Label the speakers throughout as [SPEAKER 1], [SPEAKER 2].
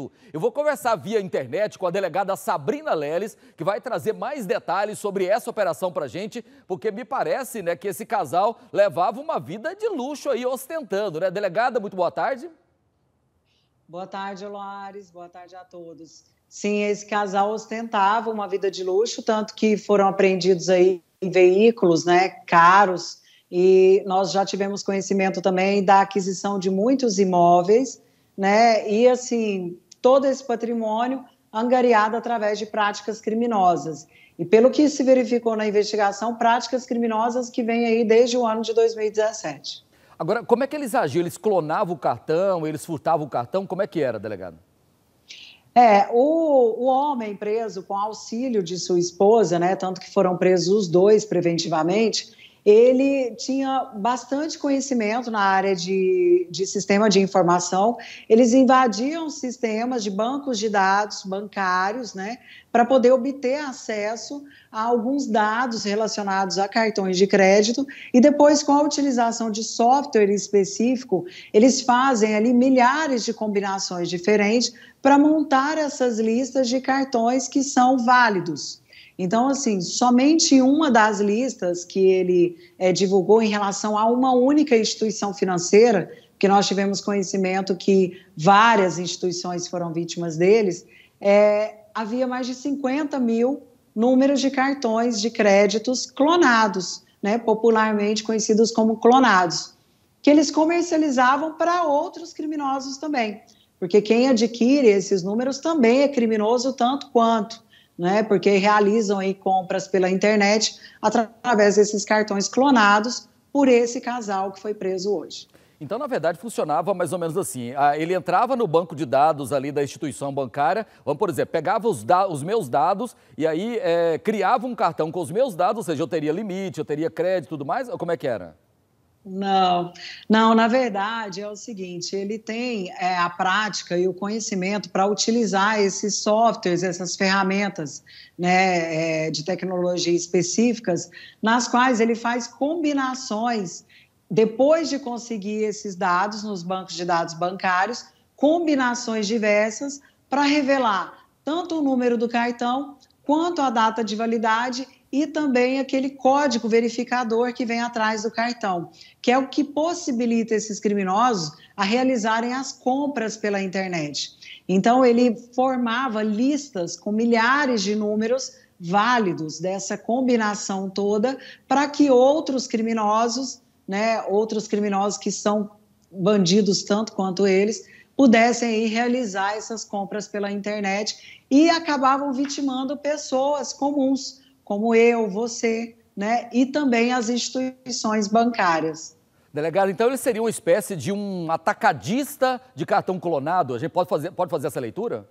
[SPEAKER 1] Direito. Eu vou conversar via internet com a delegada Sabrina Leles, que vai trazer mais detalhes sobre essa operação para gente, porque me parece, né, que esse casal levava uma vida de luxo aí, ostentando, né? Delegada, muito boa tarde.
[SPEAKER 2] Boa tarde, Loares. Boa tarde a todos. Sim, esse casal ostentava uma vida de luxo, tanto que foram apreendidos aí veículos, né, caros, e nós já tivemos conhecimento também da aquisição de muitos imóveis, né? E assim, todo esse patrimônio angariado através de práticas criminosas. E pelo que se verificou na investigação, práticas criminosas que vêm aí desde o ano de 2017.
[SPEAKER 1] Agora, como é que eles agiam? Eles clonavam o cartão, eles furtavam o cartão? Como é que era, delegado?
[SPEAKER 2] É, o, o homem preso com auxílio de sua esposa, né, tanto que foram presos os dois preventivamente, ele tinha bastante conhecimento na área de, de sistema de informação. Eles invadiam sistemas de bancos de dados bancários, né, para poder obter acesso a alguns dados relacionados a cartões de crédito e depois, com a utilização de software específico, eles fazem ali milhares de combinações diferentes para montar essas listas de cartões que são válidos. Então, assim, somente uma das listas que ele é, divulgou em relação a uma única instituição financeira, que nós tivemos conhecimento que várias instituições foram vítimas deles, é, havia mais de 50 mil números de cartões de créditos clonados, né, popularmente conhecidos como clonados, que eles comercializavam para outros criminosos também, porque quem adquire esses números também é criminoso tanto quanto né? Porque realizam aí compras pela internet através desses cartões clonados por esse casal que foi
[SPEAKER 1] preso hoje. Então, na verdade, funcionava mais ou menos assim. Ah, ele entrava no banco de dados ali da instituição bancária, vamos por exemplo, pegava os, os meus dados e aí é, criava um cartão com os meus dados, ou seja, eu teria limite, eu teria crédito e tudo mais, ou como é que era?
[SPEAKER 2] Não, não, na verdade é o seguinte: ele tem é, a prática e o conhecimento para utilizar esses softwares, essas ferramentas né, é, de tecnologia específicas, nas quais ele faz combinações, depois de conseguir esses dados nos bancos de dados bancários, combinações diversas para revelar tanto o número do cartão quanto a data de validade e também aquele código verificador que vem atrás do cartão, que é o que possibilita esses criminosos a realizarem as compras pela internet. Então, ele formava listas com milhares de números válidos dessa combinação toda para que outros criminosos, né, outros criminosos que são bandidos tanto quanto eles, pudessem realizar essas compras pela internet e acabavam vitimando pessoas comuns como eu, você, né? E também as instituições bancárias.
[SPEAKER 1] Delegado, então ele seria uma espécie de um atacadista de cartão clonado. A gente pode fazer, pode fazer essa leitura?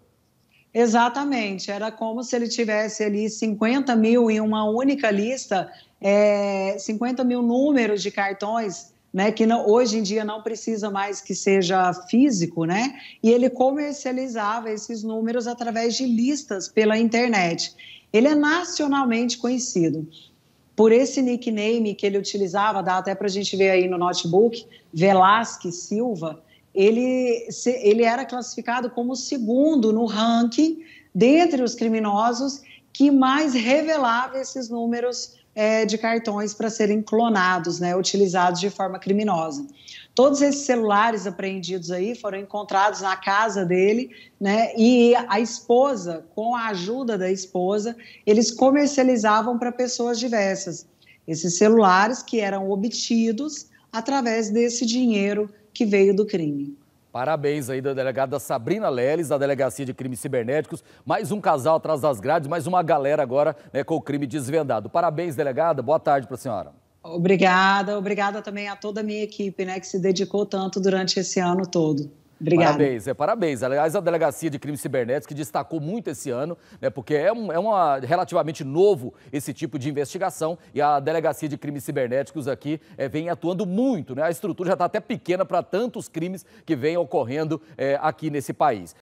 [SPEAKER 2] Exatamente. Era como se ele tivesse ali 50 mil em uma única lista, é, 50 mil números de cartões né, que não, hoje em dia não precisa mais que seja físico, né? E ele comercializava esses números através de listas pela internet. Ele é nacionalmente conhecido por esse nickname que ele utilizava, dá até para a gente ver aí no notebook, Velasque Silva. Ele, ele era classificado como segundo no ranking dentre os criminosos que mais revelava esses números é, de cartões para serem clonados, né, utilizados de forma criminosa. Todos esses celulares apreendidos aí foram encontrados na casa dele, né? E a esposa, com a ajuda da esposa, eles comercializavam para pessoas diversas. Esses celulares que eram obtidos através desse dinheiro que veio do crime.
[SPEAKER 1] Parabéns aí da delegada Sabrina Leles, da Delegacia de Crimes Cibernéticos. Mais um casal atrás das grades, mais uma galera agora né, com o crime desvendado. Parabéns, delegada. Boa tarde para a senhora. Obrigada,
[SPEAKER 2] obrigada também a toda a minha equipe, né, que se dedicou tanto durante esse ano todo. Obrigada. Parabéns,
[SPEAKER 1] é, parabéns. Aliás, a Delegacia de Crimes Cibernéticos, que destacou muito esse ano, né, porque é, um, é uma, relativamente novo esse tipo de investigação, e a Delegacia de Crimes Cibernéticos aqui é, vem atuando muito. Né? A estrutura já está até pequena para tantos crimes que vêm ocorrendo é, aqui nesse país.